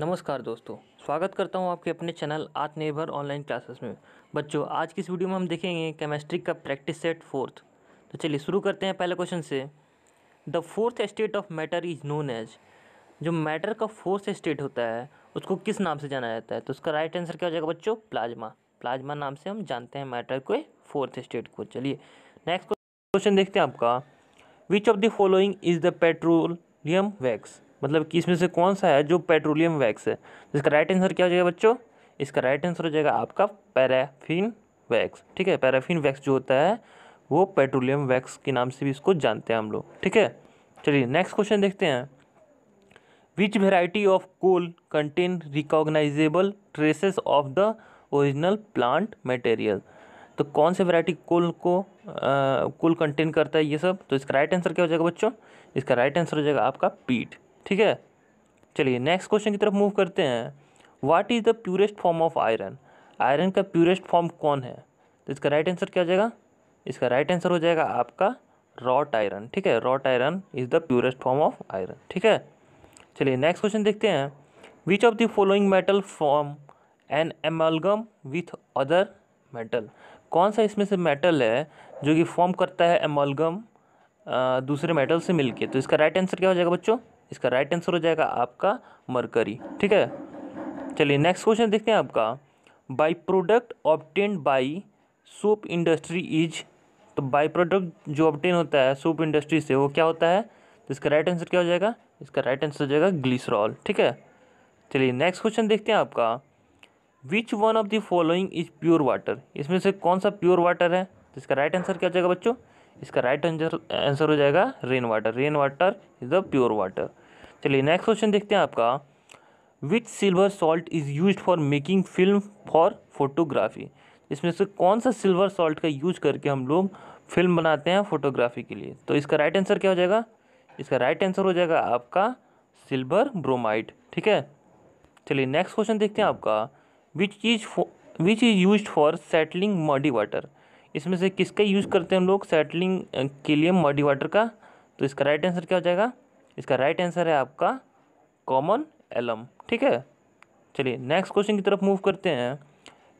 नमस्कार दोस्तों स्वागत करता हूं आपके अपने चैनल आत्मनिर्भर ऑनलाइन क्लासेस में बच्चों आज की इस वीडियो में हम देखेंगे केमिस्ट्री का प्रैक्टिस सेट फोर्थ तो चलिए शुरू करते हैं पहले क्वेश्चन से the fourth state of matter is known as जो मैटर का फोर्थ स्टेट होता है उसको किस नाम से जाना जाता है तो उसका राइट आंसर क्या हो जाएगा बच्चों प्लाज्मा प्लाज्मा नाम से हम जानते हैं मैटर को फोर्थ स्टेट को चलिए नेक्स्ट क्वेश्चन देखते हैं आपका which of the following is the petroleum wax मतलब कि इसमें से कौन सा है जो पेट्रोलियम वैक्स है जिसका राइट आंसर क्या हो जाएगा बच्चों इसका राइट आंसर हो जाएगा आपका पैराफिन वैक्स ठीक है पैराफिन वैक्स जो होता है वो पेट्रोलियम वैक्स के नाम से भी इसको जानते हैं हम लोग ठीक है चलिए नेक्स्ट क्वेश्चन देखते हैं which variety of coal contain recognisable traces of the original plant material तो कौन से वेराइटी कोल को कोल कंटेन करता है ये सब तो इसका राइट आंसर क्या हो जाएगा बच्चों इसका राइट आंसर हो जाएगा आपका पीट ठीक है चलिए नेक्स्ट क्वेश्चन की तरफ मूव करते हैं what is the purest form of iron iron का प्योरेस्ट फॉर्म कौन है तो इसका राइट आंसर क्या हो जाएगा इसका राइट आंसर हो जाएगा आपका रॉट आयरन ठीक है wrought iron is the purest form of iron ठीक है चलिए नेक्स्ट क्वेश्चन देखते हैं which of the following metal form an amalgam with other metal कौन सा इसमें से मेटल है जो कि फॉर्म करता है एमलगम दूसरे मेटल से मिलके तो इसका राइट आंसर क्या हो जाएगा बच्चों इसका राइट आंसर हो जाएगा आपका मरकरी ठीक है चलिए नेक्स्ट क्वेश्चन देखते हैं आपका by product obtained by soap industry is तो बाई प्रोडक्ट जो ऑप्टेन होता है सोप इंडस्ट्री से वो क्या होता है तो इसका राइट आंसर क्या हो जाएगा इसका राइट आंसर हो जाएगा ग्लिसरॉल ठीक है चलिए नेक्स्ट क्वेश्चन देखते हैं आपका which one of the following is pure water इसमें से कौन सा प्योर वाटर है तो इसका राइट आंसर क्या हो जाएगा बच्चों इसका राइट आंसर आंसर हो जाएगा rain water rain water is the pure water चलिए नेक्स्ट क्वेश्चन देखते हैं आपका which silver salt is use for making film for photography इसमें से कौन सा सिल्वर सॉल्ट का यूज करके हम लोग फिल्म बनाते हैं फोटोग्राफी के लिए तो इसका राइट आंसर क्या हो जाएगा इसका राइट आंसर हो जाएगा आपका सिल्वर ब्रोमाइड ठीक है चलिए नेक्स्ट क्वेश्चन देखते हैं आपका which is which is use for settling muddy water इसमें से किसका यूज़ करते हैं हम लोग सेटलिंग के लिए मॉडी वाटर का तो इसका राइट आंसर क्या हो जाएगा इसका राइट आंसर है आपका कॉमन एलम ठीक है चलिए नेक्स्ट क्वेश्चन की तरफ मूव करते हैं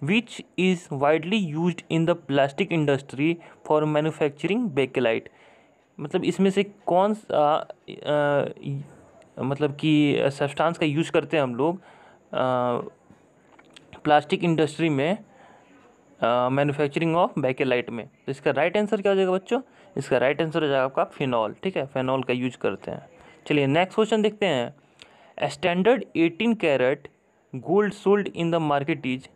which is widely use in the plastic industry for manufacturing bakelite मतलब इसमें से कौन सा आ, आ, मतलब कि सब्सटेंस का यूज़ करते हैं हम लोग आ, प्लास्टिक इंडस्ट्री में मैन्युफैक्चरिंग ऑफ बैकेलाइट में तो इसका राइट आंसर क्या हो जाएगा बच्चों इसका राइट आंसर हो जाएगा आपका फिनॉल ठीक है फिनॉल का यूज करते हैं चलिए नेक्स्ट क्वेश्चन देखते हैं standard eighteen carat gold sold in the market is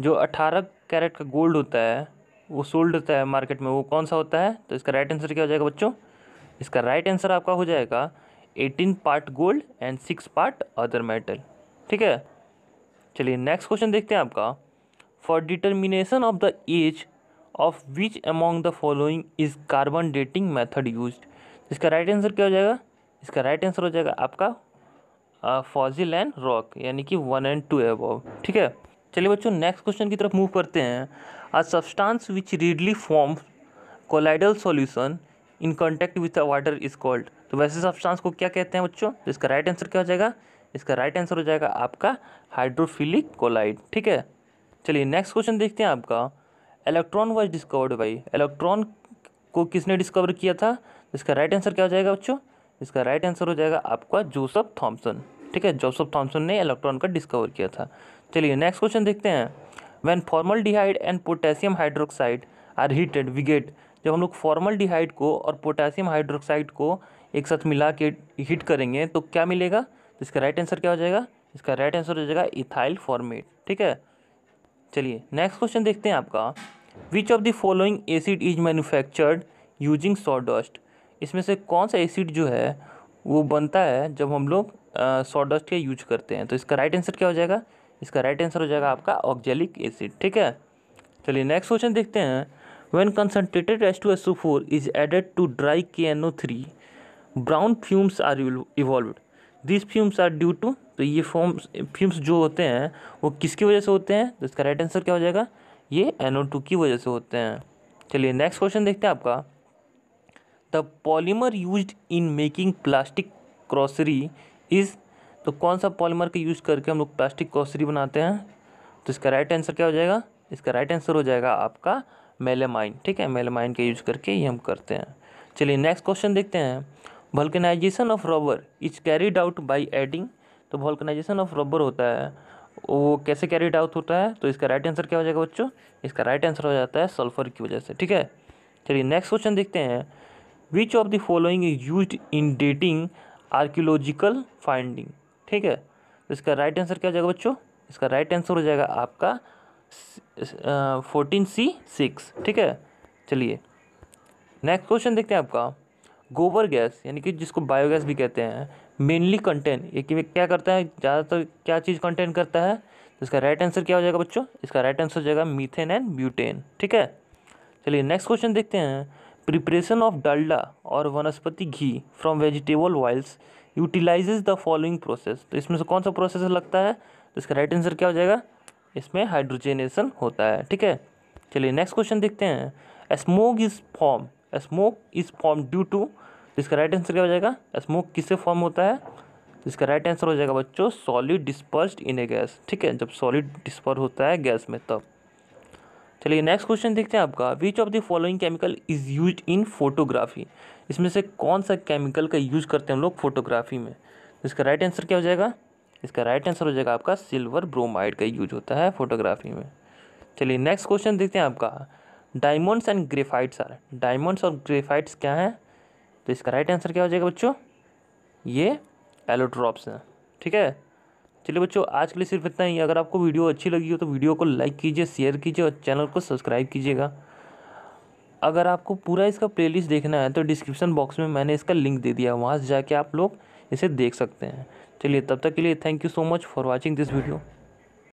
जो अठारह कैरेट का गोल्ड होता है वो सोल्ड होता है मार्केट में वो कौन सा होता है तो इसका राइट आंसर क्या हो जाएगा बच्चों इसका राइट आंसर आपका हो जाएगा eighteen part gold and six part other metal ठीक है चलिए नेक्स्ट क्वेश्चन देखते हैं आपका for determination of the age of which among the following is carbon dating method use इसका राइट right आंसर क्या हो जाएगा इसका राइट right आंसर हो जाएगा आपका फॉजिल एंड रॉक यानी कि वन एंड टू एब ठीक है चलिए बच्चों नेक्स्ट क्वेश्चन की तरफ मूव करते हैं a substance which readily form colloidal solution in contact with water is called तो वैसे सब्सटांस को क्या कहते हैं बच्चों तो इसका राइट right आंसर क्या हो जाएगा इसका राइट आंसर हो जाएगा आपका हाइड्रोफिलिक कोलाइड ठीक है चलिए नेक्स्ट क्वेश्चन देखते हैं आपका electron was discovered by electron को किसने डिस्कवर किया था इसका राइट आंसर क्या हो जाएगा बच्चों इसका राइट आंसर हो जाएगा आपका जोसफ थॉम्सन ठीक है जोसफ थॉम्सन ने इलेक्ट्रॉन का डिस्कवर किया था चलिए नेक्स्ट क्वेश्चन देखते हैं when formaldehyde and potassium hydroxide are heated we get जब हम लोग फॉर्मल डिहाइड को और पोटेशियम हाइड्रोक्साइड को एक साथ मिला के हीट करेंगे तो क्या मिलेगा तो इसका राइट आंसर क्या हो जाएगा इसका राइट आंसर हो जाएगा इथाइल फॉर्मेट ठीक है चलिए नेक्स्ट क्वेश्चन देखते हैं आपका which of the following acid is manufactured using sawdust इसमें से कौन सा एसिड जो है वो बनता है जब हम लोग सॉडस्ट का यूज करते हैं तो इसका राइट आंसर क्या हो जाएगा इसका राइट आंसर हो जाएगा आपका ऑक्जेलिक एसिड ठीक है चलिए नेक्स्ट क्वेश्चन देखते हैं when concentrated S two S two four is added to dry K N O three brown fumes are evolve this fumes are due to तो ये फॉर्म्स फ्यूम्स जो होते हैं वो किसकी वजह से होते हैं तो इसका राइट आंसर क्या हो जाएगा ये एनओ टू की वजह से होते हैं चलिए नेक्स्ट क्वेश्चन देखते हैं आपका the polymer use in making plastic crockery is तो कौन सा पॉलीमर का यूज़ करके हम लोग प्लास्टिक क्रॉसरी बनाते हैं तो इसका राइट आंसर क्या हो जाएगा इसका राइट आंसर हो जाएगा आपका मेलेमाइन ठीक है मेलेमाइन का यूज़ करके ये हम करते हैं चलिए नेक्स्ट क्वेश्चन देखते हैं vulcanization of rubber is carried out by adding तो वॉल्कनाइजेशन ऑफ रबर होता है वो कैसे कैरिड आउट होता है तो इसका राइट आंसर क्या हो जाएगा बच्चों इसका राइट आंसर हो जाता है सल्फर की वजह से ठीक है चलिए नेक्स्ट क्वेश्चन देखते हैं which of the following is use in dating archaeological finding ठीक है तो इसका राइट आंसर क्या हो जाएगा बच्चों इसका राइट आंसर हो जाएगा आपका फोर्टीन सी सिक्स ठीक है चलिए नेक्स्ट क्वेश्चन देखते हैं आपका गोबर गैस यानी कि जिसको बायोगैस भी कहते हैं मेनली कंटेंट ये कि क्या करता है ज़्यादातर क्या चीज़ कंटेंट करता है तो इसका राइट आंसर क्या हो जाएगा बच्चों इसका राइट आंसर हो जाएगा मीथेन एंड ब्यूटेन ठीक है चलिए नेक्स्ट क्वेश्चन देखते हैं प्रिपरेशन ऑफ डालडा और vanaspati ghee from vegetable oils utilizes the following process तो इसमें से कौन सा प्रोसेस लगता है तो इसका राइट आंसर क्या हो जाएगा इसमें हाइड्रोजेनेशन होता है ठीक है चलिए नेक्स्ट क्वेश्चन देखते हैं smoke is form smoke is form due to इसका राइट आंसर क्या हो जाएगा स्मोक किससे फॉर्म होता है इसका राइट आंसर हो जाएगा बच्चों solid dispersed in a gas ठीक है जब सॉलिड डिस्पर्स होता है गैस में तब चलिए नेक्स्ट क्वेश्चन देखते हैं आपका which of the following chemical is use in photography इसमें से कौन सा केमिकल का यूज करते हैं हम लोग फोटोग्राफी में इसका राइट आंसर क्या हो जाएगा इसका राइट आंसर हो जाएगा आपका सिल्वर ब्रोमाइड का यूज होता है फोटोग्राफी में चलिए नेक्स्ट क्वेश्चन देखते हैं आपका diamonds and graphites are diamonds और ग्रेफाइट्स क्या हैं तो इसका राइट आंसर क्या हो जाएगा बच्चों ये एलोड्रॉप्स हैं ठीक है चलिए बच्चों आज के लिए सिर्फ इतना ही अगर आपको वीडियो अच्छी लगी हो तो वीडियो को लाइक कीजिए शेयर कीजिए और चैनल को सब्सक्राइब कीजिएगा अगर आपको पूरा इसका प्लेलिस्ट देखना है तो डिस्क्रिप्शन बॉक्स में मैंने इसका लिंक दे दिया वहाँ से जाके आप लोग इसे देख सकते हैं चलिए तब तक के लिए thank you so much for watching this video